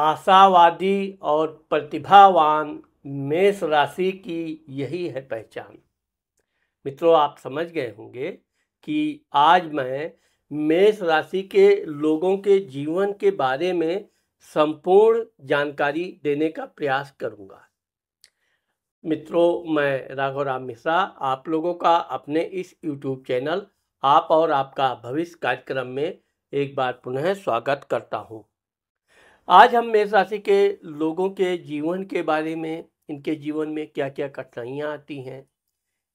आशावादी और प्रतिभावान मेष राशि की यही है पहचान मित्रों आप समझ गए होंगे कि आज मैं मेष राशि के लोगों के जीवन के बारे में संपूर्ण जानकारी देने का प्रयास करूंगा मित्रों मैं राघव राम मिश्रा आप लोगों का अपने इस यूट्यूब चैनल आप और आपका भविष्य कार्यक्रम में एक बार पुनः स्वागत करता हूँ आज हम मेष राशि के लोगों के जीवन के बारे में इनके जीवन में क्या क्या कठिनाइयाँ आती हैं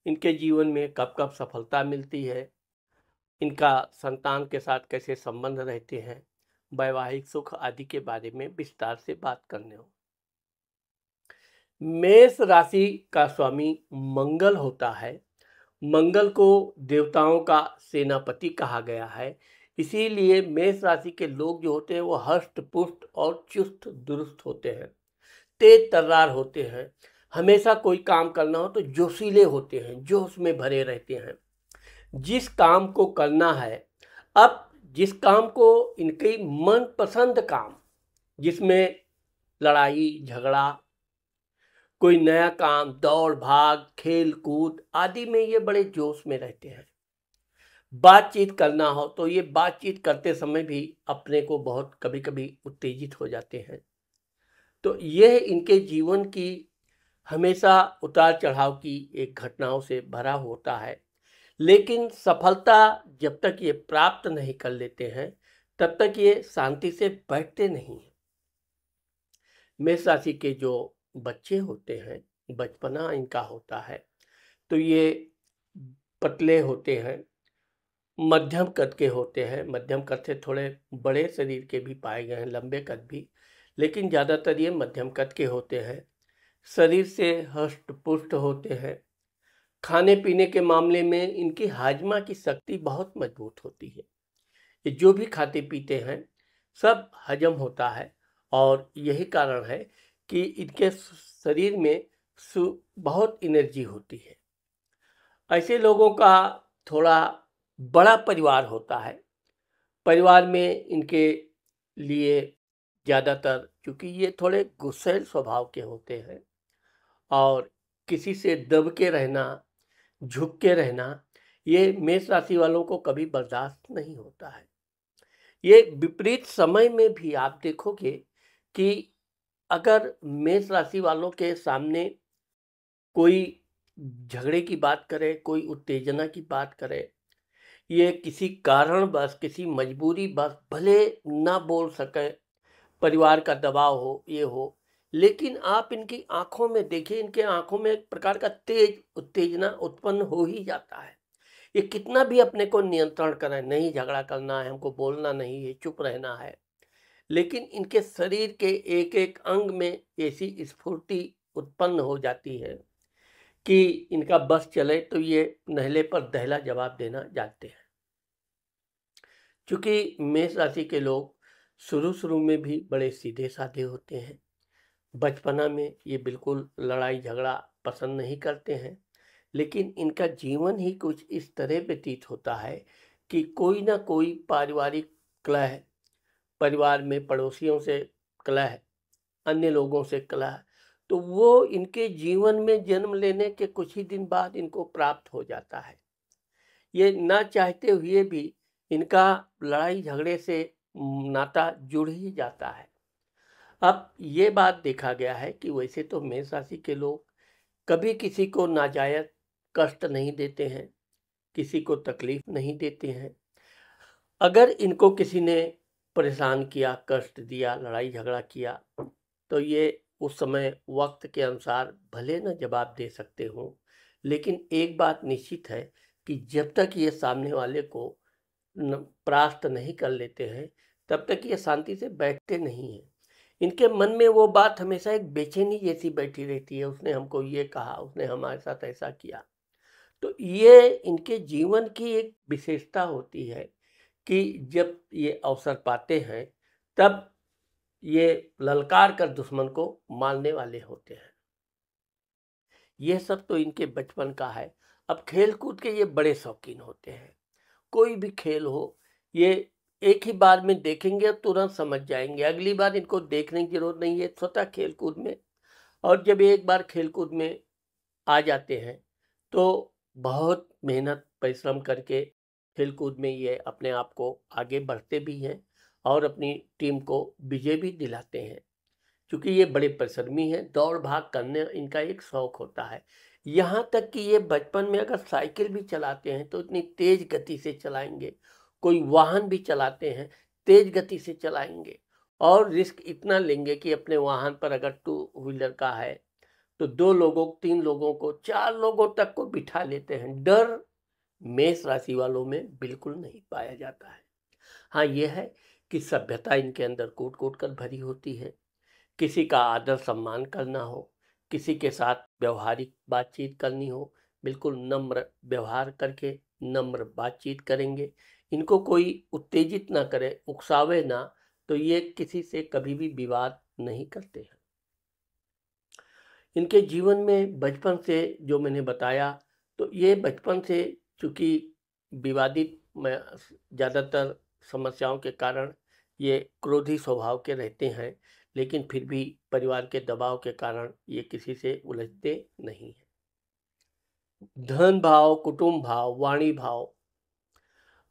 इनके जीवन में कब कब सफलता मिलती है इनका संतान के साथ कैसे संबंध रहते हैं वैवाहिक सुख आदि के बारे में विस्तार से बात करने हो मेष राशि का स्वामी मंगल होता है मंगल को देवताओं का सेनापति कहा गया है इसीलिए मेष राशि के लोग जो होते हैं वो हष्ट पुष्ट और चुस्त दुरुस्त होते हैं तेज तर्रार होते हैं हमेशा कोई काम करना हो तो जोशीले होते हैं जोश में भरे रहते हैं जिस काम को करना है अब जिस काम को इनके मनपसंद काम जिसमें लड़ाई झगड़ा कोई नया काम दौड़ भाग खेल कूद आदि में ये बड़े जोश में रहते हैं बातचीत करना हो तो ये बातचीत करते समय भी अपने को बहुत कभी कभी उत्तेजित हो जाते हैं तो यह इनके जीवन की हमेशा उतार चढ़ाव की एक घटनाओं से भरा होता है लेकिन सफलता जब तक ये प्राप्त नहीं कर लेते हैं तब तक ये शांति से बैठते नहीं हैं मेष राशि के जो बच्चे होते हैं बचपना इनका होता है तो ये पतले होते हैं मध्यम कद के होते हैं मध्यम कद से थोड़े बड़े शरीर के भी पाए गए हैं लंबे कद भी लेकिन ज़्यादातर ये मध्यम कद के होते हैं शरीर से हष्ट पुष्ट होते हैं खाने पीने के मामले में इनकी हाजमा की शक्ति बहुत मजबूत होती है ये जो भी खाते पीते हैं सब हजम होता है और यही कारण है कि इनके शरीर में बहुत एनर्जी होती है ऐसे लोगों का थोड़ा बड़ा परिवार होता है परिवार में इनके लिए ज़्यादातर क्योंकि ये थोड़े गुस्सेल स्वभाव के होते हैं और किसी से दब के रहना झुक के रहना ये मेष राशि वालों को कभी बर्दाश्त नहीं होता है ये विपरीत समय में भी आप देखोगे कि अगर मेष राशि वालों के सामने कोई झगड़े की बात करे कोई उत्तेजना की बात करे ये किसी कारण बस किसी मजबूरी बस भले ना बोल सकें परिवार का दबाव हो ये हो लेकिन आप इनकी आंखों में देखिए इनके आंखों में एक प्रकार का तेज उत्तेजना उत्पन्न हो ही जाता है ये कितना भी अपने को नियंत्रण करें नहीं झगड़ा करना है हमको बोलना नहीं है चुप रहना है लेकिन इनके शरीर के एक एक अंग में ऐसी स्फूर्ति उत्पन्न हो जाती है कि इनका बस चले तो ये नहले पर दहला जवाब देना जानते हैं चूँकि मेष राशि के लोग शुरू शुरू में भी बड़े सीधे साधे होते हैं बचपना में ये बिल्कुल लड़ाई झगड़ा पसंद नहीं करते हैं लेकिन इनका जीवन ही कुछ इस तरह व्यतीत होता है कि कोई ना कोई पारिवारिक कलह परिवार में पड़ोसियों से कलह अन्य लोगों से कलह तो वो इनके जीवन में जन्म लेने के कुछ ही दिन बाद इनको प्राप्त हो जाता है ये ना चाहते हुए भी इनका लड़ाई झगड़े से नाता जुड़ ही जाता है अब ये बात देखा गया है कि वैसे तो मेष राशि के लोग कभी किसी को नाजायज कष्ट नहीं देते हैं किसी को तकलीफ नहीं देते हैं अगर इनको किसी ने परेशान किया कष्ट दिया लड़ाई झगड़ा किया तो ये उस समय वक्त के अनुसार भले न जवाब दे सकते हो लेकिन एक बात निश्चित है कि जब तक ये सामने वाले को प्राप्त नहीं कर लेते हैं तब तक ये शांति से बैठते नहीं हैं इनके मन में वो बात हमेशा एक बेचैनी जैसी बैठी रहती है उसने हमको ये कहा उसने हमारे साथ ऐसा किया तो ये इनके जीवन की एक विशेषता होती है कि जब ये अवसर पाते हैं तब ये ललकार कर दुश्मन को मारने वाले होते हैं यह सब तो इनके बचपन का है अब खेल कूद के ये बड़े शौकीन होते हैं कोई भी खेल हो ये एक ही बार में देखेंगे और तुरंत समझ जाएंगे अगली बार इनको देखने की जरूरत नहीं है स्वतः खेल कूद में और जब एक बार खेल कूद में आ जाते हैं तो बहुत मेहनत परिश्रम करके खेल कूद में ये अपने आप को आगे बढ़ते भी हैं और अपनी टीम को विजय भी दिलाते हैं क्योंकि ये बड़े परिश्रमी हैं दौड़ भाग करने इनका एक शौक होता है यहाँ तक कि ये बचपन में अगर साइकिल भी चलाते हैं तो इतनी तेज गति से चलाएंगे कोई वाहन भी चलाते हैं तेज गति से चलाएंगे और रिस्क इतना लेंगे कि अपने वाहन पर अगर टू व्हीलर का है तो दो लोगों तीन लोगों को चार लोगों तक को बिठा लेते हैं डर मेष राशि वालों में बिल्कुल नहीं पाया जाता है हाँ ये है कि सभ्यता इनके अंदर कूट कूट कर भरी होती है किसी का आदर सम्मान करना हो किसी के साथ व्यवहारिक बातचीत करनी हो बिल्कुल नम्र व्यवहार करके नम्र बातचीत करेंगे इनको कोई उत्तेजित ना करे उकसावे ना तो ये किसी से कभी भी विवाद नहीं करते हैं इनके जीवन में बचपन से जो मैंने बताया तो ये बचपन से चूँकि विवादित ज़्यादातर समस्याओं के कारण ये क्रोधी स्वभाव के रहते हैं लेकिन फिर भी परिवार के दबाव के कारण ये किसी से उलझते नहीं हैं धन भाव कुटुंब भाव वाणी भाव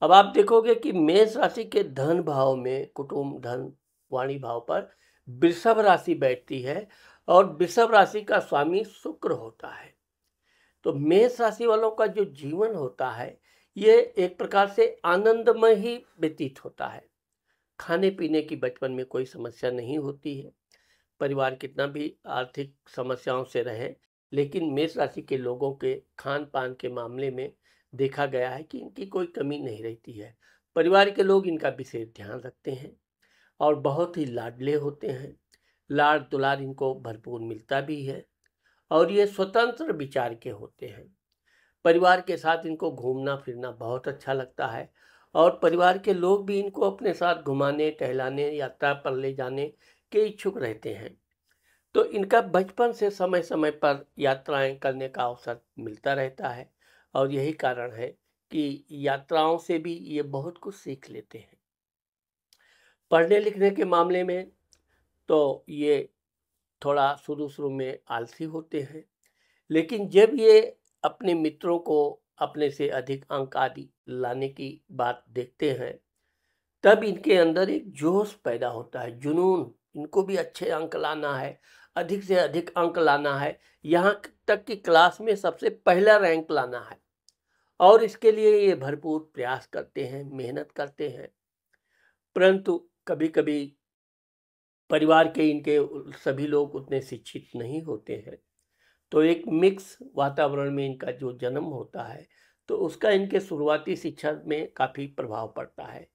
अब आप देखोगे कि मेष राशि के धन भाव में कुटुंब धन वाणी भाव पर वृषभ राशि बैठती है और वृषभ राशि का स्वामी शुक्र होता है तो मेष राशि वालों का जो जीवन होता है ये एक प्रकार से आनंदमय ही व्यतीत होता है खाने पीने की बचपन में कोई समस्या नहीं होती है परिवार कितना भी आर्थिक समस्याओं से रहे लेकिन मेष राशि के लोगों के खान पान के मामले में देखा गया है कि इनकी कोई कमी नहीं रहती है परिवार के लोग इनका विशेष ध्यान रखते हैं और बहुत ही लाडले होते हैं लाड दुलार इनको भरपूर मिलता भी है और ये स्वतंत्र विचार के होते हैं परिवार के साथ इनको घूमना फिरना बहुत अच्छा लगता है और परिवार के लोग भी इनको अपने साथ घुमाने टहलाने यात्रा पर ले जाने के इच्छुक रहते हैं तो इनका बचपन से समय समय पर यात्राएं करने का अवसर मिलता रहता है और यही कारण है कि यात्राओं से भी ये बहुत कुछ सीख लेते हैं पढ़ने लिखने के मामले में तो ये थोड़ा शुरू शुरू में आलसी होते हैं लेकिन जब ये अपने मित्रों को अपने से अधिक अंक आदि लाने की बात देखते हैं तब इनके अंदर एक जोश पैदा होता है जुनून इनको भी अच्छे अंक लाना है अधिक से अधिक अंक लाना है यहाँ तक कि क्लास में सबसे पहला रैंक लाना है और इसके लिए ये भरपूर प्रयास करते हैं मेहनत करते हैं परंतु कभी कभी परिवार के इनके सभी लोग उतने शिक्षित नहीं होते हैं तो एक मिक्स वातावरण में इनका जो जन्म होता है तो उसका इनके शुरुआती शिक्षा में काफ़ी प्रभाव पड़ता है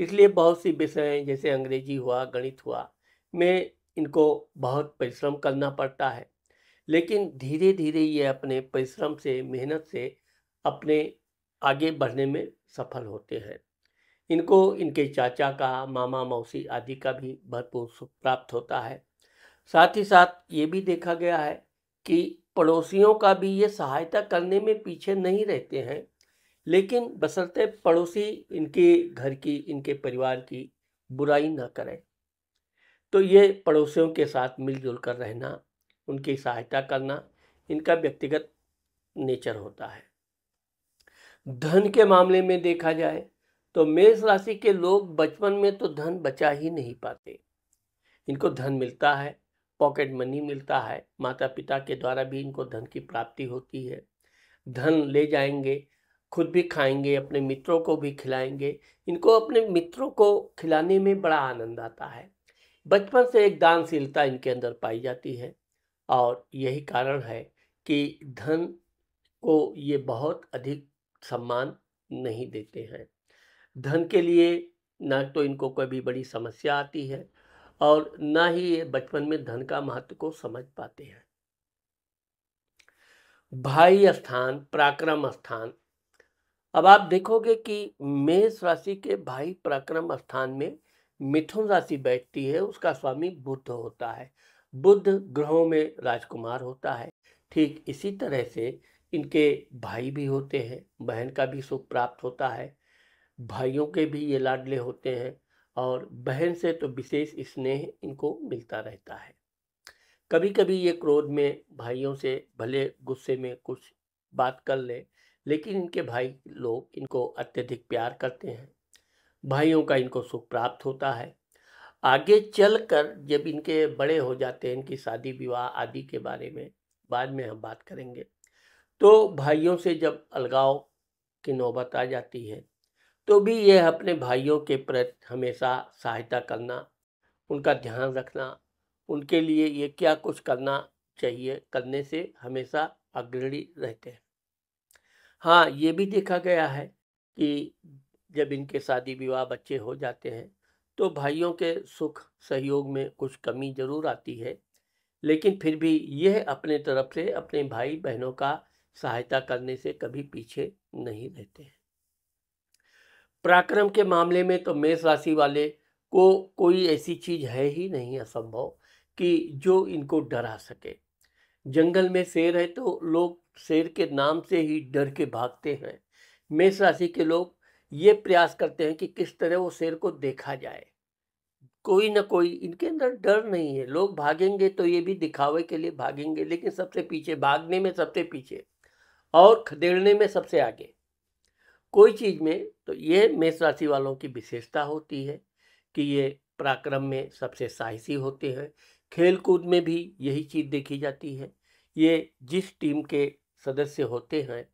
इसलिए बहुत सी विषय जैसे अंग्रेजी हुआ गणित हुआ में इनको बहुत परिश्रम करना पड़ता है लेकिन धीरे धीरे ये अपने परिश्रम से मेहनत से अपने आगे बढ़ने में सफल होते हैं इनको इनके चाचा का मामा मौसी आदि का भी भरपूर सुख प्राप्त होता है साथ ही साथ ये भी देखा गया है कि पड़ोसियों का भी ये सहायता करने में पीछे नहीं रहते हैं लेकिन बसरते पड़ोसी इनके घर की इनके परिवार की बुराई ना करें तो ये पड़ोसियों के साथ मिलजुल कर रहना उनकी सहायता करना इनका व्यक्तिगत नेचर होता है धन के मामले में देखा जाए तो मेष राशि के लोग बचपन में तो धन बचा ही नहीं पाते इनको धन मिलता है पॉकेट मनी मिलता है माता पिता के द्वारा भी इनको धन की प्राप्ति होती है धन ले जाएंगे खुद भी खाएंगे अपने मित्रों को भी खिलाएंगे इनको अपने मित्रों को खिलाने में बड़ा आनंद आता है बचपन से एक दानशीलता इनके अंदर पाई जाती है और यही कारण है कि धन को ये बहुत अधिक सम्मान नहीं देते हैं धन के लिए ना तो इनको कोई भी बड़ी समस्या आती है और ना ही ये बचपन में धन का महत्व को समझ पाते हैं भाई स्थान पराक्रम स्थान अब आप देखोगे कि मेष राशि के भाई पराक्रम स्थान में मिथुन राशि बैठती है उसका स्वामी बुद्ध होता है बुद्ध ग्रहों में राजकुमार होता है ठीक इसी तरह से इनके भाई भी होते हैं बहन का भी सुख प्राप्त होता है भाइयों के भी ये लाडले होते हैं और बहन से तो विशेष स्नेह इनको मिलता रहता है कभी कभी ये क्रोध में भाइयों से भले गुस्से में कुछ बात कर ले लेकिन इनके भाई लोग इनको अत्यधिक प्यार करते हैं भाइयों का इनको सुख प्राप्त होता है आगे चलकर जब इनके बड़े हो जाते हैं इनकी शादी विवाह आदि के बारे में बाद में हम बात करेंगे तो भाइयों से जब अलगाव की नौबत आ जाती है तो भी यह अपने भाइयों के प्रति हमेशा सहायता करना उनका ध्यान रखना उनके लिए ये क्या कुछ करना चाहिए करने से हमेशा अग्रणी रहते हैं हाँ ये भी देखा गया है कि जब इनके शादी विवाह बच्चे हो जाते हैं तो भाइयों के सुख सहयोग में कुछ कमी जरूर आती है लेकिन फिर भी यह अपने तरफ से अपने भाई बहनों का सहायता करने से कभी पीछे नहीं रहते हैं पराक्रम के मामले में तो मेष राशि वाले को कोई ऐसी चीज है ही नहीं असंभव कि जो इनको डरा सके जंगल में शेर है तो लोग शेर के नाम से ही डर के भागते हैं मेष राशि के लोग ये प्रयास करते हैं कि किस तरह वो शेर को देखा जाए कोई ना कोई इनके अंदर डर नहीं है लोग भागेंगे तो ये भी दिखावे के लिए भागेंगे लेकिन सबसे पीछे भागने में सबसे पीछे और खदेड़ने में सबसे आगे कोई चीज़ में तो ये मेष राशि वालों की विशेषता होती है कि ये पराक्रम में सबसे साहसी होते हैं खेलकूद में भी यही चीज़ देखी जाती है ये जिस टीम के सदस्य होते हैं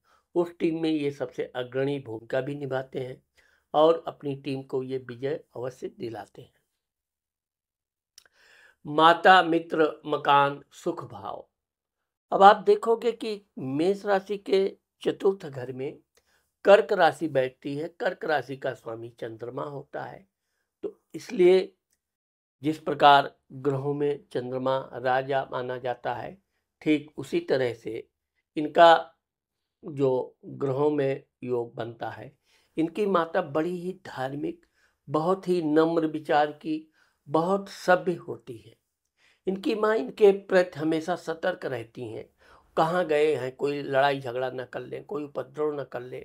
उस टीम में ये सबसे अग्रणी भूमिका भी निभाते हैं और अपनी टीम को ये विजय अवश्य दिलाते हैं माता मित्र मकान सुख भाव अब आप देखोगे कि मेष राशि के चतुर्थ घर में कर्क राशि बैठती है कर्क राशि का स्वामी चंद्रमा होता है तो इसलिए जिस प्रकार ग्रहों में चंद्रमा राजा माना जाता है ठीक उसी तरह से इनका जो ग्रहों में योग बनता है इनकी माता बड़ी ही धार्मिक बहुत ही नम्र विचार की बहुत सभ्य होती है इनकी माँ इनके प्रति हमेशा सतर्क रहती हैं कहाँ गए हैं कोई लड़ाई झगड़ा न कर लें कोई उपद्रव न कर लें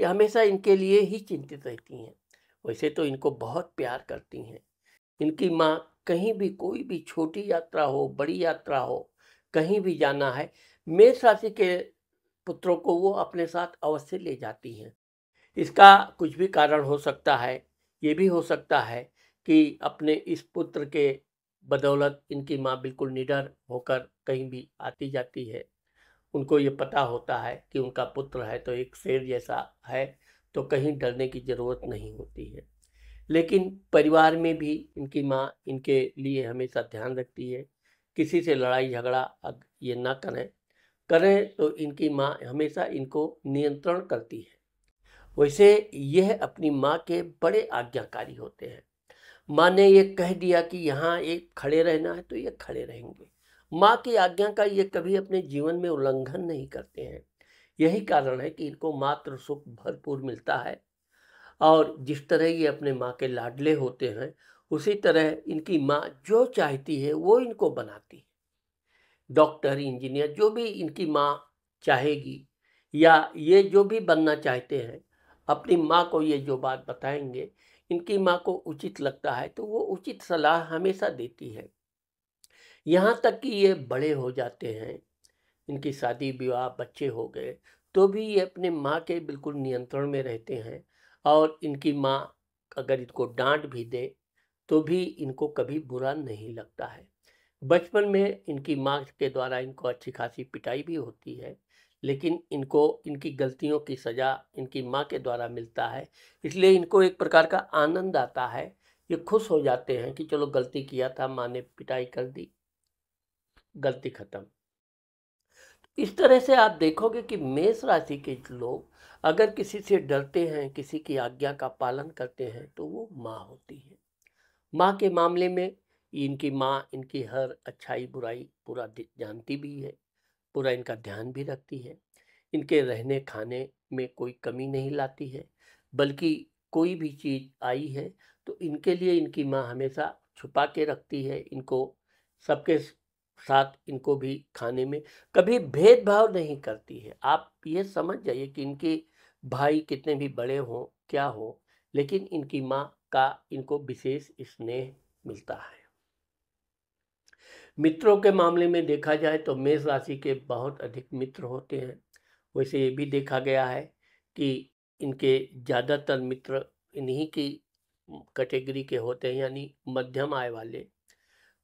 ये हमेशा इनके लिए ही चिंतित रहती हैं वैसे तो इनको बहुत प्यार करती हैं इनकी माँ कहीं भी कोई भी छोटी यात्रा हो बड़ी यात्रा हो कहीं भी जाना है मेष राशि के पुत्रों को वो अपने साथ अवश्य ले जाती हैं इसका कुछ भी कारण हो सकता है ये भी हो सकता है कि अपने इस पुत्र के बदौलत इनकी माँ बिल्कुल निडर होकर कहीं भी आती जाती है उनको ये पता होता है कि उनका पुत्र है तो एक शेर जैसा है तो कहीं डरने की ज़रूरत नहीं होती है लेकिन परिवार में भी इनकी माँ इनके लिए हमेशा ध्यान रखती है किसी से लड़ाई झगड़ा ये ना करें करें तो इनकी माँ हमेशा इनको नियंत्रण करती है वैसे यह अपनी माँ के बड़े आज्ञाकारी होते हैं माँ ने ये कह दिया कि यहाँ एक खड़े रहना है तो ये खड़े रहेंगे माँ की आज्ञा का ये कभी अपने जीवन में उल्लंघन नहीं करते हैं यही कारण है कि इनको मात्र सुख भरपूर मिलता है और जिस तरह ये अपने माँ के लाडले होते हैं उसी तरह इनकी माँ जो चाहती है वो इनको बनाती है डॉक्टर इंजीनियर जो भी इनकी माँ चाहेगी या ये जो भी बनना चाहते हैं अपनी माँ को ये जो बात बताएंगे इनकी माँ को उचित लगता है तो वो उचित सलाह हमेशा देती है यहाँ तक कि ये बड़े हो जाते हैं इनकी शादी विवाह बच्चे हो गए तो भी ये अपने माँ के बिल्कुल नियंत्रण में रहते हैं और इनकी माँ अगर इनको डांट भी दे तो भी इनको कभी बुरा नहीं लगता है बचपन में इनकी माँ के द्वारा इनको अच्छी खासी पिटाई भी होती है लेकिन इनको इनकी गलतियों की सज़ा इनकी माँ के द्वारा मिलता है इसलिए इनको एक प्रकार का आनंद आता है ये खुश हो जाते हैं कि चलो गलती किया था माँ ने पिटाई कर दी गलती खत्म तो इस तरह से आप देखोगे कि मेष राशि के लोग अगर किसी से डरते हैं किसी की आज्ञा का पालन करते हैं तो वो माँ होती है माँ के मामले में इनकी माँ इनकी हर अच्छाई बुराई पूरा जानती भी है पूरा इनका ध्यान भी रखती है इनके रहने खाने में कोई कमी नहीं लाती है बल्कि कोई भी चीज़ आई है तो इनके लिए इनकी माँ हमेशा छुपा के रखती है इनको सबके साथ इनको भी खाने में कभी भेदभाव नहीं करती है आप ये समझ जाइए कि इनके भाई कितने भी बड़े हों क्या हो लेकिन इनकी माँ का इनको विशेष स्नेह मिलता है मित्रों के मामले में देखा जाए तो मेष राशि के बहुत अधिक मित्र होते हैं वैसे ये भी देखा गया है कि इनके ज़्यादातर मित्र इन्हीं की कैटेगरी के होते हैं यानी मध्यम आय वाले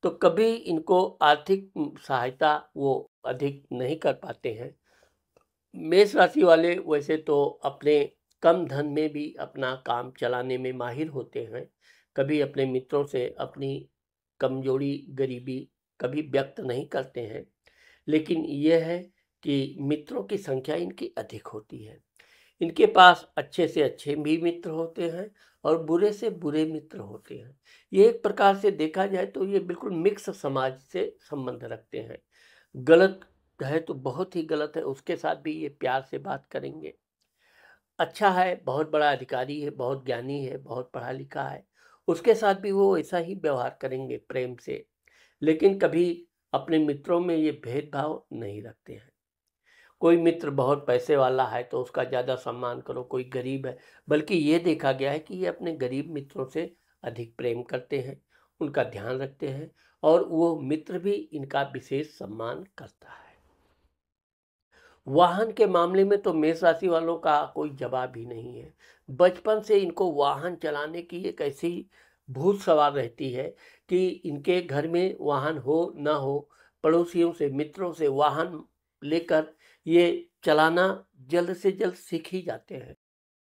तो कभी इनको आर्थिक सहायता वो अधिक नहीं कर पाते हैं मेष राशि वाले वैसे तो अपने कम धन में भी अपना काम चलाने में माहिर होते हैं कभी अपने मित्रों से अपनी कमजोरी गरीबी कभी व्यक्त नहीं करते हैं लेकिन यह है कि मित्रों की संख्या इनकी अधिक होती है इनके पास अच्छे से अच्छे भी मित्र होते हैं और बुरे से बुरे मित्र होते हैं ये एक प्रकार से देखा जाए तो ये बिल्कुल मिक्स समाज से संबंध रखते हैं गलत है तो बहुत ही गलत है उसके साथ भी ये प्यार से बात करेंगे अच्छा है बहुत बड़ा अधिकारी है बहुत ज्ञानी है बहुत पढ़ा लिखा है उसके साथ भी वो ऐसा ही व्यवहार करेंगे प्रेम से लेकिन कभी अपने मित्रों में ये भेदभाव नहीं रखते हैं कोई मित्र बहुत पैसे वाला है तो उसका ज़्यादा सम्मान करो कोई गरीब है बल्कि ये देखा गया है कि ये अपने गरीब मित्रों से अधिक प्रेम करते हैं उनका ध्यान रखते हैं और वो मित्र भी इनका विशेष सम्मान करता है वाहन के मामले में तो मेष राशि वालों का कोई जवाब ही नहीं है बचपन से इनको वाहन चलाने की एक ऐसी भूत सवार रहती है कि इनके घर में वाहन हो ना हो पड़ोसियों से मित्रों से वाहन लेकर ये चलाना जल्द से जल्द सीख ही जाते हैं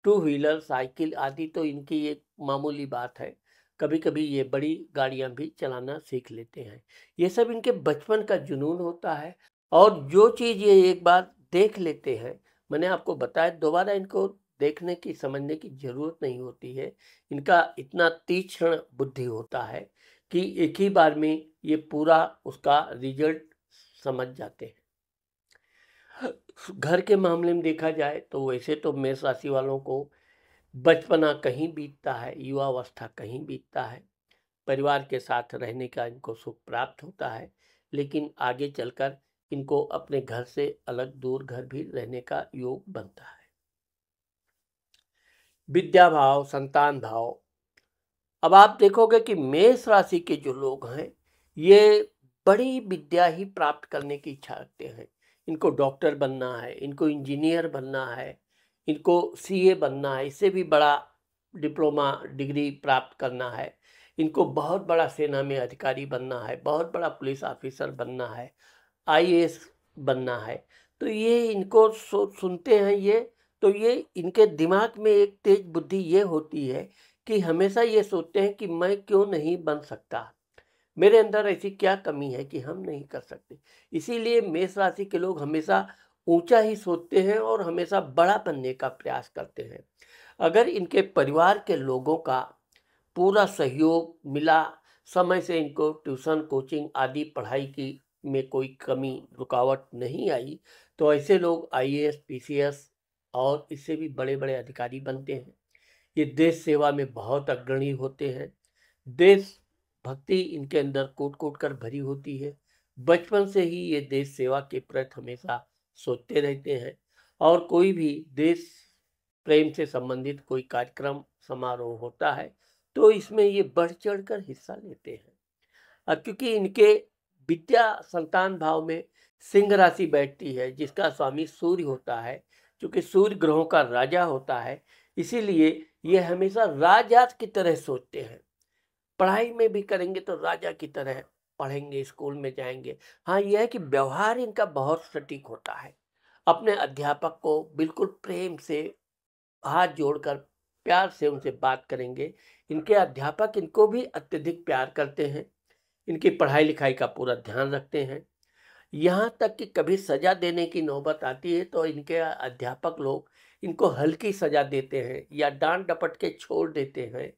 टू व्हीलर साइकिल आदि तो इनकी एक मामूली बात है कभी कभी ये बड़ी गाड़ियाँ भी चलाना सीख लेते हैं ये सब इनके बचपन का जुनून होता है और जो चीज़ ये एक बार देख लेते हैं मैंने आपको बताया दोबारा इनको देखने की समझने की ज़रूरत नहीं होती है इनका इतना तीक्ष्ण बुद्धि होता है कि एक ही बार में ये पूरा उसका रिजल्ट समझ जाते हैं घर के मामले में देखा जाए तो वैसे तो मेष राशि वालों को बचपना कहीं बीतता है युवावस्था कहीं बीतता है परिवार के साथ रहने का इनको सुख प्राप्त होता है लेकिन आगे चलकर इनको अपने घर से अलग दूर घर भी रहने का योग बनता है विद्या भाव संतान भाव अब आप देखोगे कि मेष राशि के जो लोग हैं ये बड़ी विद्या ही प्राप्त करने की इच्छा रखते हैं इनको डॉक्टर बनना है इनको इंजीनियर बनना है इनको सीए बनना है इससे भी बड़ा डिप्लोमा डिग्री प्राप्त करना है इनको बहुत बड़ा सेना में अधिकारी बनना है बहुत बड़ा पुलिस ऑफिसर बनना है आई बनना है तो ये इनको सुनते हैं ये तो ये इनके दिमाग में एक तेज बुद्धि ये होती है कि हमेशा ये सोचते हैं कि मैं क्यों नहीं बन सकता मेरे अंदर ऐसी क्या कमी है कि हम नहीं कर सकते इसीलिए मेष राशि के लोग हमेशा ऊंचा ही सोचते हैं और हमेशा बड़ा बनने का प्रयास करते हैं अगर इनके परिवार के लोगों का पूरा सहयोग मिला समय से इनको ट्यूशन कोचिंग आदि पढ़ाई की में कोई कमी रुकावट नहीं आई तो ऐसे लोग आईएएस पीसीएस और इससे भी बड़े बड़े अधिकारी बनते हैं ये देश सेवा में बहुत अग्रणी होते हैं देश भक्ति इनके अंदर कोट कोट कर भरी होती है बचपन से ही ये देश सेवा के प्रति हमेशा सोचते रहते हैं और कोई भी देश प्रेम से संबंधित कोई कार्यक्रम समारोह होता है तो इसमें ये बढ़ चढ़ कर हिस्सा लेते हैं क्योंकि इनके विद्या संतान भाव में सिंह राशि बैठती है जिसका स्वामी सूर्य होता है क्योंकि सूर्य ग्रहों का राजा होता है इसीलिए ये हमेशा राजात की तरह सोचते हैं पढ़ाई में भी करेंगे तो राजा की तरह पढ़ेंगे स्कूल में जाएंगे हाँ यह है कि व्यवहार इनका बहुत सटीक होता है अपने अध्यापक को बिल्कुल प्रेम से हाथ जोड़कर प्यार से उनसे बात करेंगे इनके अध्यापक इनको भी अत्यधिक प्यार करते हैं इनकी पढ़ाई लिखाई का पूरा ध्यान रखते हैं यहाँ तक कि कभी सज़ा देने की नौबत आती है तो इनके अध्यापक लोग इनको हल्की सज़ा देते हैं या डांट डपट के छोड़ देते हैं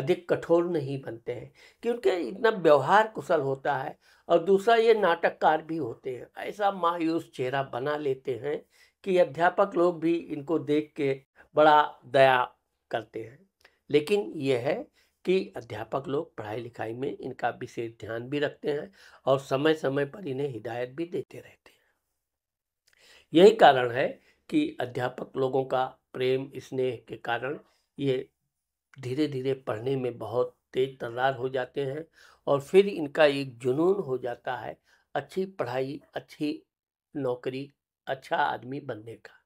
अधिक कठोर नहीं बनते हैं क्योंकि इतना व्यवहार कुशल होता है और दूसरा ये नाटककार भी होते हैं ऐसा मायूस चेहरा बना लेते हैं कि अध्यापक लोग भी इनको देख के बड़ा दया करते हैं लेकिन यह है कि अध्यापक लोग पढ़ाई लिखाई में इनका विशेष ध्यान भी रखते हैं और समय समय पर इन्हें हिदायत भी देते रहते हैं यही कारण है कि अध्यापक लोगों का प्रेम स्नेह के कारण ये धीरे धीरे पढ़ने में बहुत तेज तर्रार हो जाते हैं और फिर इनका एक जुनून हो जाता है अच्छी पढ़ाई अच्छी नौकरी अच्छा आदमी बनने का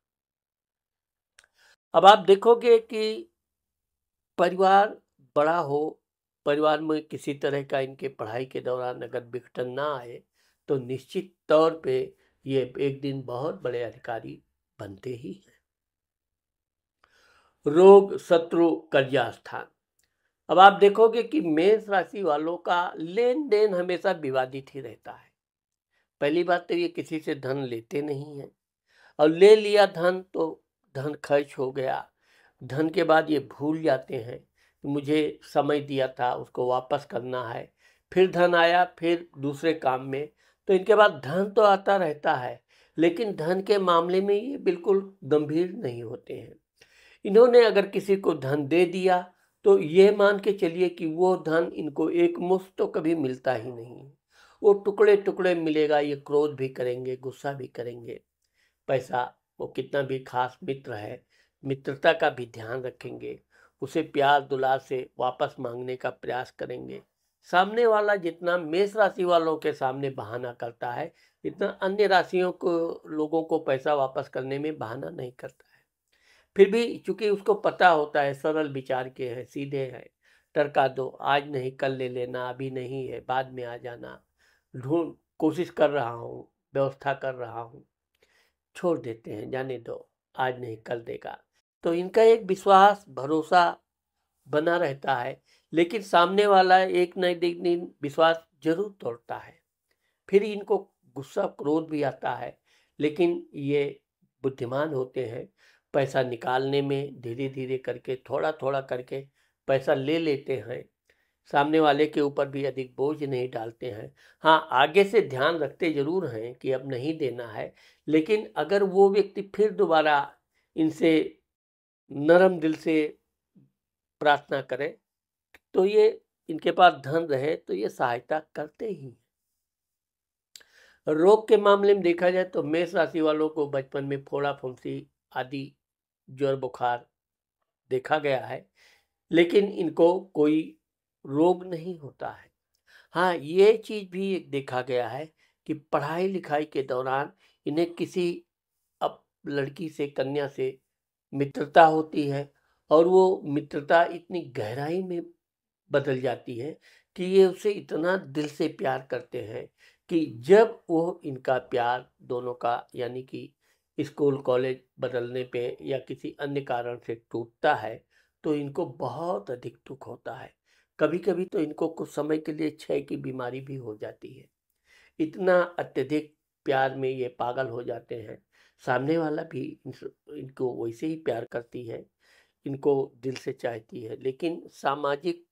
अब आप देखोगे कि परिवार बड़ा हो परिवार में किसी तरह का इनके पढ़ाई के दौरान अगर विघटन ना आए तो निश्चित तौर पे ये एक दिन बहुत बड़े अधिकारी बनते ही हैं रोग शत्रु कर्जा स्थान अब आप देखोगे कि मेष राशि वालों का लेन देन हमेशा विवादित ही रहता है पहली बात तो ये किसी से धन लेते नहीं हैं और ले लिया धन तो धन खर्च हो गया धन के बाद ये भूल जाते हैं मुझे समय दिया था उसको वापस करना है फिर धन आया फिर दूसरे काम में तो इनके बाद धन तो आता रहता है लेकिन धन के मामले में ये बिल्कुल गंभीर नहीं होते हैं इन्होंने अगर किसी को धन दे दिया तो ये मान के चलिए कि वो धन इनको एक मुफ्त तो कभी मिलता ही नहीं वो टुकड़े टुकड़े मिलेगा ये क्रोध भी करेंगे गुस्सा भी करेंगे पैसा वो कितना भी खास मित्र है मित्रता का भी ध्यान रखेंगे उसे प्यार दुलार से वापस मांगने का प्रयास करेंगे सामने वाला जितना मेष राशि वालों के सामने बहाना करता है इतना अन्य राशियों को लोगों को पैसा वापस करने में बहाना नहीं करता फिर भी चूंकि उसको पता होता है सरल विचार के हैं सीधे हैं टरका दो आज नहीं कल ले लेना अभी नहीं है बाद में आ जाना ढूंढ कोशिश कर रहा हूँ व्यवस्था कर रहा हूँ छोड़ देते हैं जाने दो आज नहीं कल देगा तो इनका एक विश्वास भरोसा बना रहता है लेकिन सामने वाला एक न एक दिन विश्वास जरूर तोड़ता है फिर इनको गुस्सा क्रोध भी आता है लेकिन ये बुद्धिमान होते हैं पैसा निकालने में धीरे धीरे करके थोड़ा थोड़ा करके पैसा ले लेते हैं सामने वाले के ऊपर भी अधिक बोझ नहीं डालते हैं हाँ आगे से ध्यान रखते ज़रूर हैं कि अब नहीं देना है लेकिन अगर वो व्यक्ति फिर दोबारा इनसे नरम दिल से प्रार्थना करें तो ये इनके पास धन रहे तो ये सहायता करते ही रोग के मामले में देखा जाए तो मेष राशि वालों को बचपन में फोड़ा फुंसी आदि ज्वर बुखार देखा गया है लेकिन इनको कोई रोग नहीं होता है हाँ ये चीज़ भी एक देखा गया है कि पढ़ाई लिखाई के दौरान इन्हें किसी अब लड़की से कन्या से मित्रता होती है और वो मित्रता इतनी गहराई में बदल जाती है कि ये उसे इतना दिल से प्यार करते हैं कि जब वो इनका प्यार दोनों का यानी कि स्कूल कॉलेज बदलने पे या किसी अन्य कारण से टूटता है तो इनको बहुत अधिक दुख होता है कभी कभी तो इनको कुछ समय के लिए क्षय की बीमारी भी हो जाती है इतना अत्यधिक प्यार में ये पागल हो जाते हैं सामने वाला भी इनको वैसे ही प्यार करती है इनको दिल से चाहती है लेकिन सामाजिक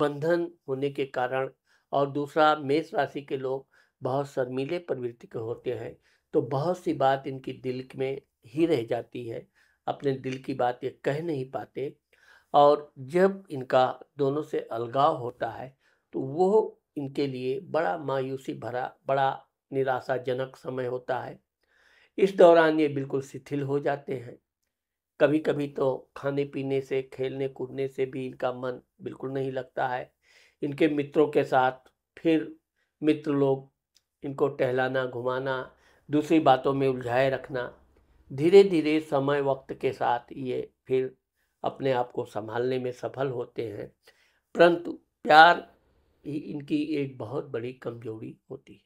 बंधन होने के कारण और दूसरा मेष राशि के लोग बहुत शर्मीले प्रवृत्ति के होते हैं तो बहुत सी बात इनकी दिल में ही रह जाती है अपने दिल की बात ये कह नहीं पाते और जब इनका दोनों से अलगाव होता है तो वो इनके लिए बड़ा मायूसी भरा बड़ा निराशाजनक समय होता है इस दौरान ये बिल्कुल शिथिल हो जाते हैं कभी कभी तो खाने पीने से खेलने कूदने से भी इनका मन बिल्कुल नहीं लगता है इनके मित्रों के साथ फिर मित्र लोग इनको टहलाना घुमाना दूसरी बातों में उलझाए रखना धीरे धीरे समय वक्त के साथ ये फिर अपने आप को संभालने में सफल होते हैं परंतु प्यार ही इनकी एक बहुत बड़ी कमजोरी होती है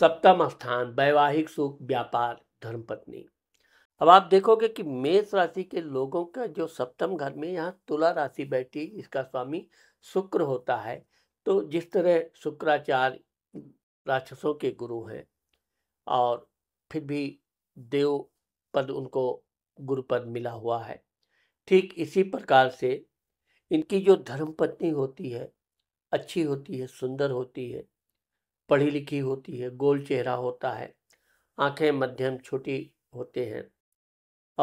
सप्तम स्थान वैवाहिक सुख व्यापार धर्मपत्नी अब आप देखोगे कि मेष राशि के लोगों का जो सप्तम घर में यहाँ तुला राशि बैठी इसका स्वामी शुक्र होता है तो जिस तरह शुक्राचार्य राक्षसों के गुरु हैं और फिर भी देव पद उनको गुरु पद मिला हुआ है ठीक इसी प्रकार से इनकी जो धर्मपत्नी होती है अच्छी होती है सुंदर होती है पढ़ी लिखी होती है गोल चेहरा होता है आंखें मध्यम छोटी होते हैं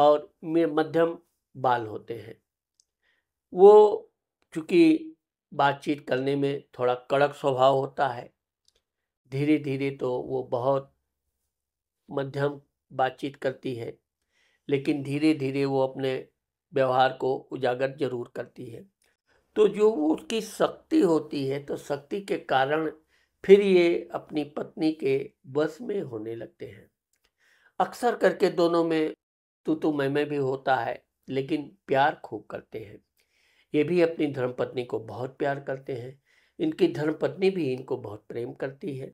और मध्यम बाल होते हैं वो चूँकि बातचीत करने में थोड़ा कड़क स्वभाव होता है धीरे धीरे तो वो बहुत मध्यम बातचीत करती है लेकिन धीरे धीरे वो अपने व्यवहार को उजागर जरूर करती है तो जो वो उसकी शक्ति होती है तो शक्ति के कारण फिर ये अपनी पत्नी के बस में होने लगते हैं अक्सर करके दोनों में तू तू मैं मैं भी होता है लेकिन प्यार खूब करते हैं ये भी अपनी धर्मपत्नी को बहुत प्यार करते हैं इनकी धर्मपत्नी भी इनको बहुत प्रेम करती है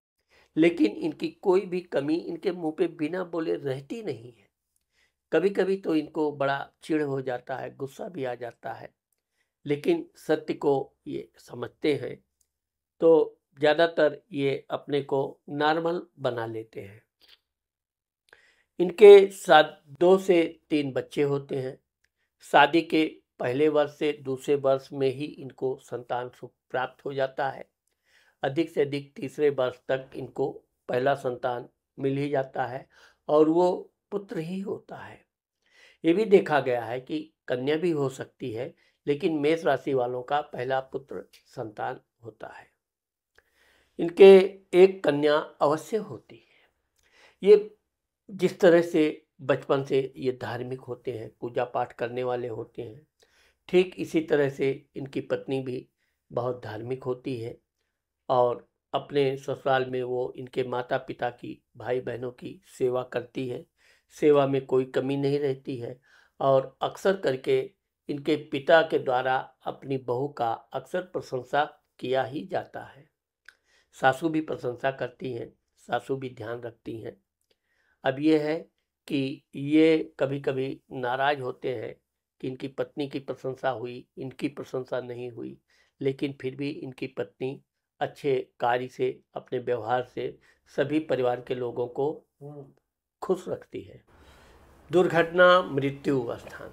लेकिन इनकी कोई भी कमी इनके मुंह पे बिना बोले रहती नहीं है कभी कभी तो इनको बड़ा चिड़ हो जाता है गुस्सा भी आ जाता है लेकिन सत्य को ये समझते हैं तो ज़्यादातर ये अपने को नॉर्मल बना लेते हैं इनके साथ दो से तीन बच्चे होते हैं शादी के पहले वर्ष से दूसरे वर्ष में ही इनको संतान सुख प्राप्त हो जाता है अधिक से अधिक तीसरे वर्ष तक इनको पहला संतान मिल ही जाता है और वो पुत्र ही होता है ये भी देखा गया है कि कन्या भी हो सकती है लेकिन मेष राशि वालों का पहला पुत्र संतान होता है इनके एक कन्या अवश्य होती है ये जिस तरह से बचपन से ये धार्मिक होते हैं पूजा पाठ करने वाले होते हैं ठीक इसी तरह से इनकी पत्नी भी बहुत धार्मिक होती है और अपने ससुराल में वो इनके माता पिता की भाई बहनों की सेवा करती है सेवा में कोई कमी नहीं रहती है और अक्सर करके इनके पिता के द्वारा अपनी बहू का अक्सर प्रशंसा किया ही जाता है सासू भी प्रशंसा करती हैं सासू भी ध्यान रखती हैं अब ये है कि ये कभी कभी नाराज होते हैं कि इनकी पत्नी की प्रशंसा हुई इनकी प्रशंसा नहीं हुई लेकिन फिर भी इनकी पत्नी अच्छे कार्य से अपने व्यवहार से सभी परिवार के लोगों को खुश रखती है दुर्घटना मृत्यु स्थान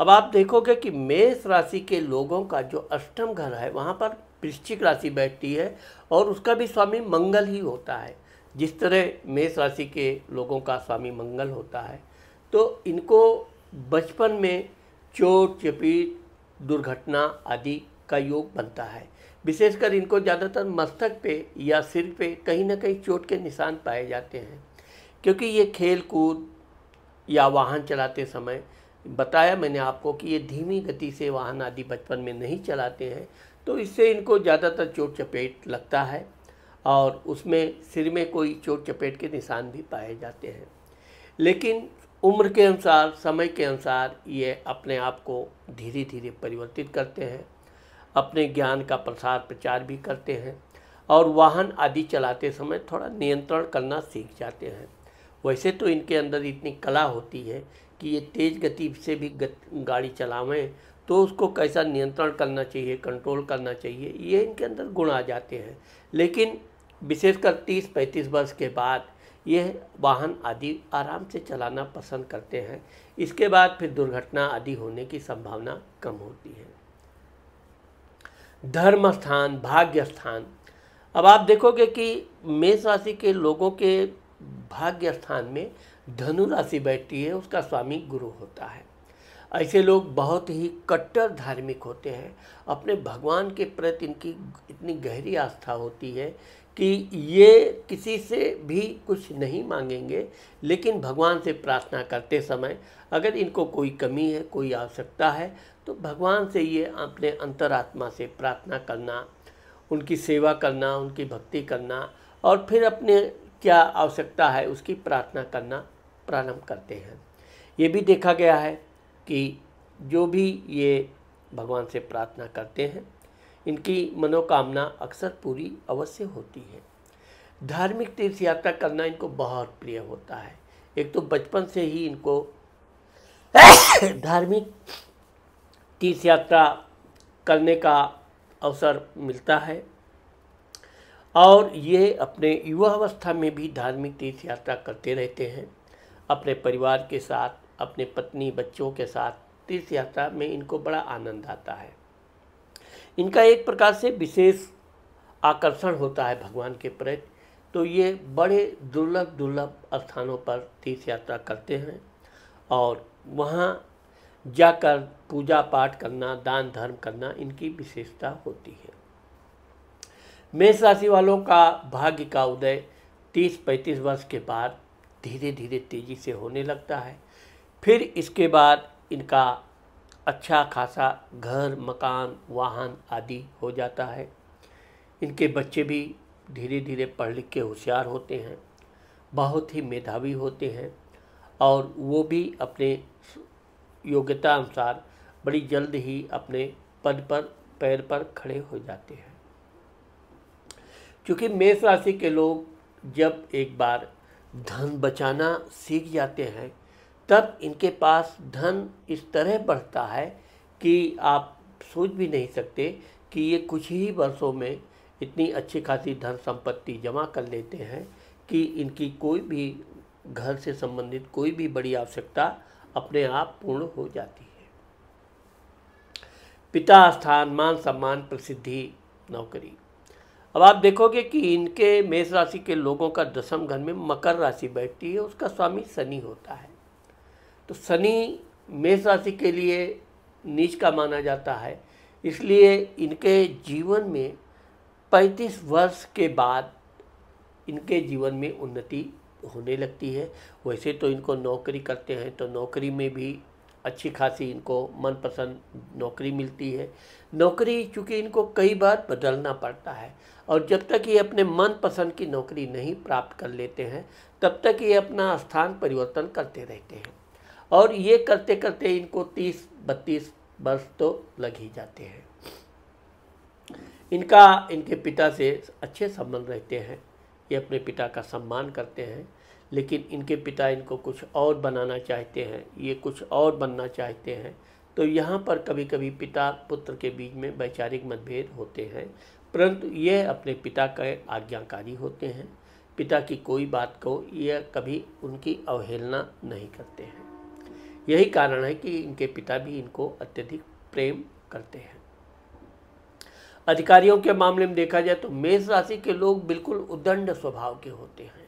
अब आप देखोगे कि मेष राशि के लोगों का जो अष्टम घर है वहाँ पर वृश्चिक राशि बैठती है और उसका भी स्वामी मंगल ही होता है जिस तरह मेष राशि के लोगों का स्वामी मंगल होता है तो इनको बचपन में चोट चपीट दुर्घटना आदि का योग बनता है विशेषकर इनको ज़्यादातर मस्तक पे या सिर पे कहीं ना कहीं चोट के निशान पाए जाते हैं क्योंकि ये खेल कूद या वाहन चलाते समय बताया मैंने आपको कि ये धीमी गति से वाहन आदि बचपन में नहीं चलाते हैं तो इससे इनको ज़्यादातर चोट चपेट लगता है और उसमें सिर में कोई चोट चपेट के निशान भी पाए जाते हैं लेकिन उम्र के अनुसार समय के अनुसार ये अपने आप को धीरे धीरे परिवर्तित करते हैं अपने ज्ञान का प्रसार प्रचार भी करते हैं और वाहन आदि चलाते समय थोड़ा नियंत्रण करना सीख जाते हैं वैसे तो इनके अंदर इतनी कला होती है कि ये तेज़ गति से भी गाड़ी चलावें तो उसको कैसा नियंत्रण करना चाहिए कंट्रोल करना चाहिए ये इनके अंदर गुण आ जाते हैं लेकिन विशेषकर तीस पैंतीस वर्ष के बाद ये वाहन आदि आराम से चलाना पसंद करते हैं इसके बाद फिर दुर्घटना आदि होने की संभावना कम होती है धर्म स्थान भाग्य स्थान अब आप देखोगे कि मेष राशि के लोगों के भाग्य स्थान में धनु राशि बैठती है उसका स्वामी गुरु होता है ऐसे लोग बहुत ही कट्टर धार्मिक होते हैं अपने भगवान के प्रति इनकी इतनी गहरी आस्था होती है कि ये किसी से भी कुछ नहीं मांगेंगे लेकिन भगवान से प्रार्थना करते समय अगर इनको कोई कमी है कोई आवश्यकता है तो भगवान से ये अपने अंतरात्मा से प्रार्थना करना उनकी सेवा करना उनकी भक्ति करना और फिर अपने क्या आवश्यकता है उसकी प्रार्थना करना प्रारंभ करते हैं ये भी देखा गया है कि जो भी ये भगवान से प्रार्थना करते हैं इनकी मनोकामना अक्सर पूरी अवश्य होती है धार्मिक तीर्थ यात्रा करना इनको बहुत प्रिय होता है एक तो बचपन से ही इनको धार्मिक तीर्थ यात्रा करने का अवसर मिलता है और ये अपने युवा अवस्था में भी धार्मिक तीर्थ यात्रा करते रहते हैं अपने परिवार के साथ अपने पत्नी बच्चों के साथ तीर्थ यात्रा में इनको बड़ा आनंद आता है इनका एक प्रकार से विशेष आकर्षण होता है भगवान के प्रति तो ये बड़े दुर्लभ दुर्लभ स्थानों पर तीर्थ यात्रा करते हैं और वहाँ जाकर पूजा पाठ करना दान धर्म करना इनकी विशेषता होती है मेष राशि वालों का भाग्य का उदय 30-35 वर्ष के बाद धीरे धीरे तेज़ी से होने लगता है फिर इसके बाद इनका अच्छा खासा घर मकान वाहन आदि हो जाता है इनके बच्चे भी धीरे धीरे पढ़ लिख के होशियार होते हैं बहुत ही मेधावी होते हैं और वो भी अपने योग्यता अनुसार बड़ी जल्द ही अपने पद पर पैर पर खड़े हो जाते हैं क्योंकि मेष राशि के लोग जब एक बार धन बचाना सीख जाते हैं तब इनके पास धन इस तरह बढ़ता है कि आप सोच भी नहीं सकते कि ये कुछ ही वर्षों में इतनी अच्छी खासी धन संपत्ति जमा कर लेते हैं कि इनकी कोई भी घर से संबंधित कोई भी बड़ी आवश्यकता अपने आप पूर्ण हो जाती है पिता स्थान मान सम्मान प्रसिद्धि नौकरी अब आप देखोगे कि इनके मेष राशि के लोगों का दसम घर में मकर राशि बैठती है उसका स्वामी शनि होता है तो शनि मेष राशि के लिए नीच का माना जाता है इसलिए इनके जीवन में 35 वर्ष के बाद इनके जीवन में उन्नति होने लगती है वैसे तो इनको नौकरी करते हैं तो नौकरी में भी अच्छी खासी इनको मनपसंद नौकरी मिलती है नौकरी चूँकि इनको कई बार बदलना पड़ता है और जब तक ये अपने मनपसंद की नौकरी नहीं प्राप्त कर लेते हैं तब तक ये अपना स्थान परिवर्तन करते रहते हैं और ये करते करते इनको तीस बत्तीस वर्ष तो लग ही जाते हैं इनका इनके पिता से अच्छे संबंध रहते हैं ये अपने पिता का सम्मान करते हैं लेकिन इनके पिता इनको कुछ और बनाना चाहते हैं ये कुछ और बनना चाहते हैं तो यहाँ पर कभी कभी पिता पुत्र के बीच में वैचारिक मतभेद होते हैं परंतु ये अपने पिता के आज्ञाकारी होते हैं पिता की कोई बात को यह कभी उनकी अवहेलना नहीं करते हैं यही कारण है कि इनके पिता भी इनको अत्यधिक प्रेम करते हैं अधिकारियों के मामले में देखा जाए तो मेष राशि के लोग बिल्कुल उदंड स्वभाव के होते हैं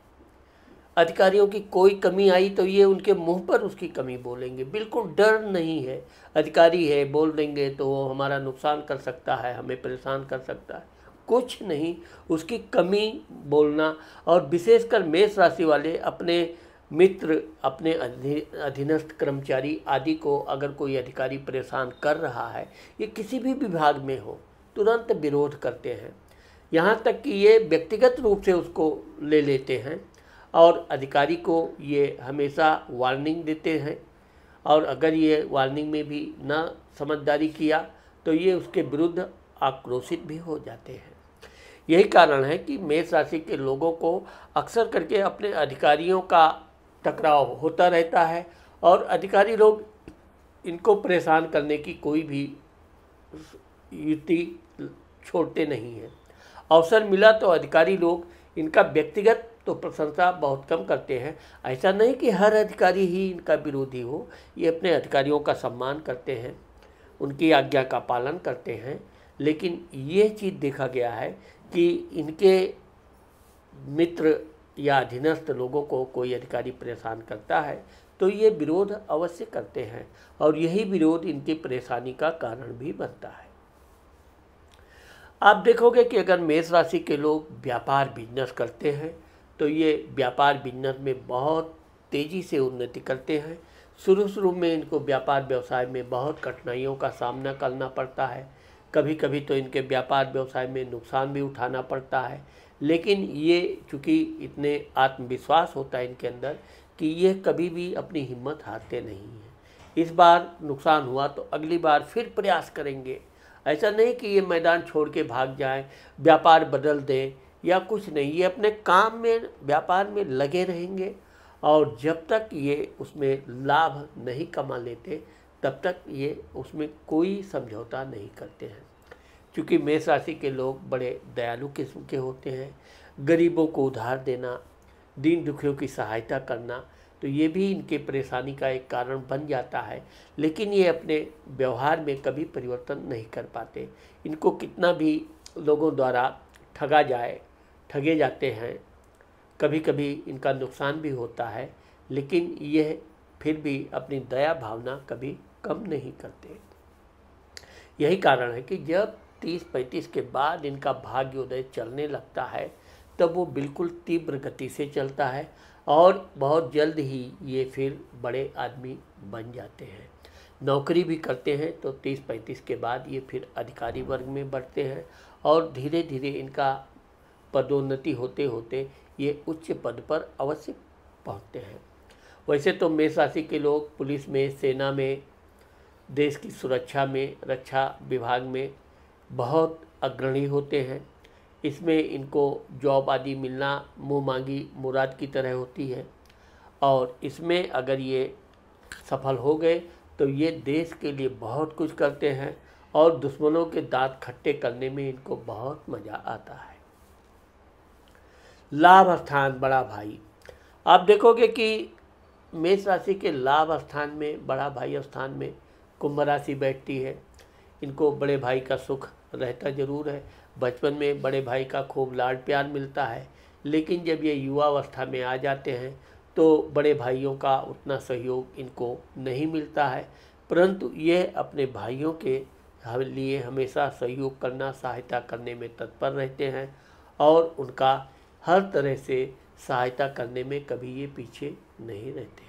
अधिकारियों की कोई कमी आई तो ये उनके मुंह पर उसकी कमी बोलेंगे बिल्कुल डर नहीं है अधिकारी है बोल देंगे तो वो हमारा नुकसान कर सकता है हमें परेशान कर सकता है कुछ नहीं उसकी कमी बोलना और विशेषकर मेष राशि वाले अपने मित्र अपने अधीनस्थ कर्मचारी आदि को अगर कोई अधिकारी परेशान कर रहा है ये किसी भी विभाग में हो तुरंत विरोध करते हैं यहाँ तक कि ये व्यक्तिगत रूप से उसको ले लेते हैं और अधिकारी को ये हमेशा वार्निंग देते हैं और अगर ये वार्निंग में भी ना समझदारी किया तो ये उसके विरुद्ध आक्रोशित भी हो जाते हैं यही कारण है कि मेष राशि के लोगों को अक्सर करके अपने अधिकारियों का टकराव होता रहता है और अधिकारी लोग इनको परेशान करने की कोई भी युति छोड़ते नहीं हैं अवसर मिला तो अधिकारी लोग इनका व्यक्तिगत तो प्रशंसा बहुत कम करते हैं ऐसा नहीं कि हर अधिकारी ही इनका विरोधी हो ये अपने अधिकारियों का सम्मान करते हैं उनकी आज्ञा का पालन करते हैं लेकिन ये चीज़ देखा गया है कि इनके मित्र या अधीनस्थ लोगों को कोई अधिकारी परेशान करता है तो ये विरोध अवश्य करते हैं और यही विरोध इनकी परेशानी का कारण भी बनता है आप देखोगे कि अगर मेष राशि के लोग व्यापार बिजनेस करते हैं तो ये व्यापार बिजनेस में बहुत तेज़ी से उन्नति करते हैं शुरू शुरू में इनको व्यापार व्यवसाय में बहुत कठिनाइयों का सामना करना पड़ता है कभी कभी तो इनके व्यापार व्यवसाय में नुकसान भी उठाना पड़ता है लेकिन ये चूँकि इतने आत्मविश्वास होता है इनके अंदर कि ये कभी भी अपनी हिम्मत हारते नहीं हैं इस बार नुकसान हुआ तो अगली बार फिर प्रयास करेंगे ऐसा नहीं कि ये मैदान छोड़ के भाग जाएं व्यापार बदल दें या कुछ नहीं ये अपने काम में व्यापार में लगे रहेंगे और जब तक ये उसमें लाभ नहीं कमा लेते तब तक ये उसमें कोई समझौता नहीं करते हैं क्योंकि मेष राशि के लोग बड़े दयालु किस्म के होते हैं गरीबों को उधार देना दीन दुखियों की सहायता करना तो ये भी इनके परेशानी का एक कारण बन जाता है लेकिन ये अपने व्यवहार में कभी परिवर्तन नहीं कर पाते इनको कितना भी लोगों द्वारा ठगा जाए ठगे जाते हैं कभी कभी इनका नुकसान भी होता है लेकिन यह फिर भी अपनी दया भावना कभी कम नहीं करते यही कारण है कि जब तीस पैंतीस के बाद इनका भाग्योदय चलने लगता है तब वो बिल्कुल तीव्र गति से चलता है और बहुत जल्द ही ये फिर बड़े आदमी बन जाते हैं नौकरी भी करते हैं तो तीस पैंतीस के बाद ये फिर अधिकारी वर्ग में बढ़ते हैं और धीरे धीरे इनका पदोन्नति होते होते ये उच्च पद पर अवश्य पहुँचते हैं वैसे तो मेष राशि के लोग पुलिस में सेना में देश की सुरक्षा में रक्षा विभाग में बहुत अग्रणी होते हैं इसमें इनको जॉब आदि मिलना मुँह मांगी मुराद की तरह होती है और इसमें अगर ये सफल हो गए तो ये देश के लिए बहुत कुछ करते हैं और दुश्मनों के दांत खट्टे करने में इनको बहुत मज़ा आता है लाभ स्थान बड़ा भाई आप देखोगे कि मेष राशि के लाभ स्थान में बड़ा भाई स्थान में कुंभ राशि बैठती है इनको बड़े भाई का सुख रहता जरूर है बचपन में बड़े भाई का खूब लाड प्यार मिलता है लेकिन जब ये युवावस्था में आ जाते हैं तो बड़े भाइयों का उतना सहयोग इनको नहीं मिलता है परंतु ये अपने भाइयों के लिए हमेशा सहयोग करना सहायता करने में तत्पर रहते हैं और उनका हर तरह से सहायता करने में कभी ये पीछे नहीं रहते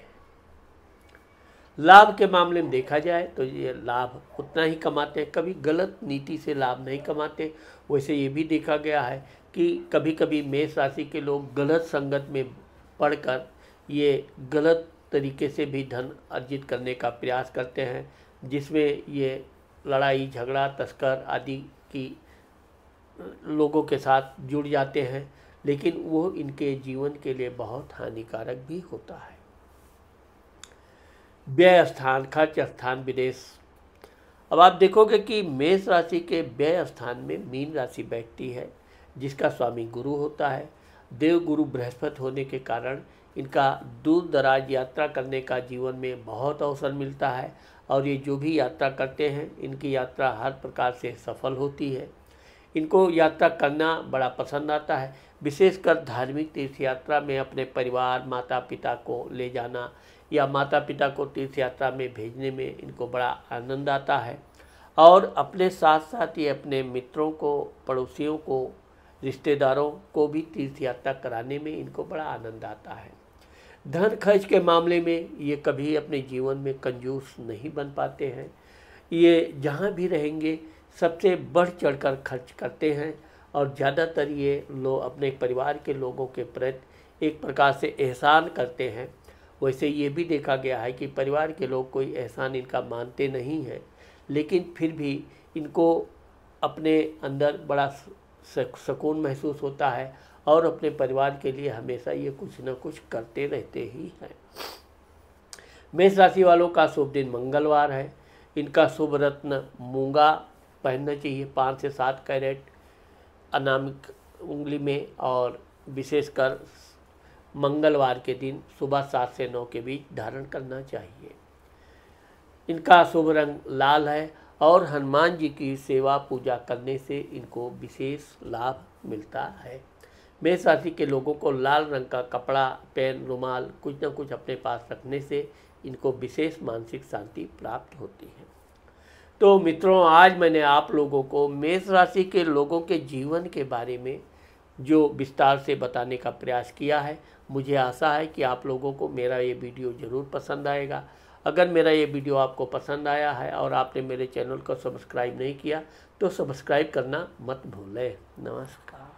लाभ के मामले में देखा जाए तो ये लाभ उतना ही कमाते हैं कभी गलत नीति से लाभ नहीं कमाते वैसे ये भी देखा गया है कि कभी कभी मेष राशि के लोग गलत संगत में पढ़कर ये गलत तरीके से भी धन अर्जित करने का प्रयास करते हैं जिसमें ये लड़ाई झगड़ा तस्कर आदि की लोगों के साथ जुड़ जाते हैं लेकिन वो इनके जीवन के लिए बहुत हानिकारक भी होता है व्यय स्थान खर्च स्थान विदेश अब आप देखोगे कि मेष राशि के व्यय स्थान में मीन राशि बैठती है जिसका स्वामी गुरु होता है देव गुरु बृहस्पति होने के कारण इनका दूर दराज यात्रा करने का जीवन में बहुत अवसर मिलता है और ये जो भी यात्रा करते हैं इनकी यात्रा हर प्रकार से सफल होती है इनको यात्रा करना बड़ा पसंद आता है विशेषकर धार्मिक तीर्थ यात्रा में अपने परिवार माता पिता को ले जाना या माता पिता को तीर्थ यात्रा में भेजने में इनको बड़ा आनंद आता है और अपने साथ साथ ये अपने मित्रों को पड़ोसियों को रिश्तेदारों को भी तीर्थ यात्रा कराने में इनको बड़ा आनंद आता है धन खर्च के मामले में ये कभी अपने जीवन में कंजूस नहीं बन पाते हैं ये जहाँ भी रहेंगे सबसे बढ़ चढ़ कर खर्च करते हैं और ज़्यादातर ये लोग अपने परिवार के लोगों के प्रति एक प्रकार से एहसान करते हैं वैसे ये भी देखा गया है कि परिवार के लोग कोई एहसान इनका मानते नहीं हैं लेकिन फिर भी इनको अपने अंदर बड़ा सुकून महसूस होता है और अपने परिवार के लिए हमेशा ये कुछ ना कुछ करते रहते ही हैं मेष राशि वालों का शुभ दिन मंगलवार है इनका शुभ रत्न मूंगा पहनना चाहिए पाँच से सात कैरेट अनामिक उंगली में और विशेषकर मंगलवार के दिन सुबह सात से नौ के बीच धारण करना चाहिए इनका शुभ रंग लाल है और हनुमान जी की सेवा पूजा करने से इनको विशेष लाभ मिलता है मेष राशि के लोगों को लाल रंग का कपड़ा पेन रुमाल कुछ ना कुछ अपने पास रखने से इनको विशेष मानसिक शांति प्राप्त होती है तो मित्रों आज मैंने आप लोगों को मेष राशि के लोगों के जीवन के बारे में जो विस्तार से बताने का प्रयास किया है मुझे आशा है कि आप लोगों को मेरा ये वीडियो ज़रूर पसंद आएगा अगर मेरा ये वीडियो आपको पसंद आया है और आपने मेरे चैनल को सब्सक्राइब नहीं किया तो सब्सक्राइब करना मत भूलें नमस्कार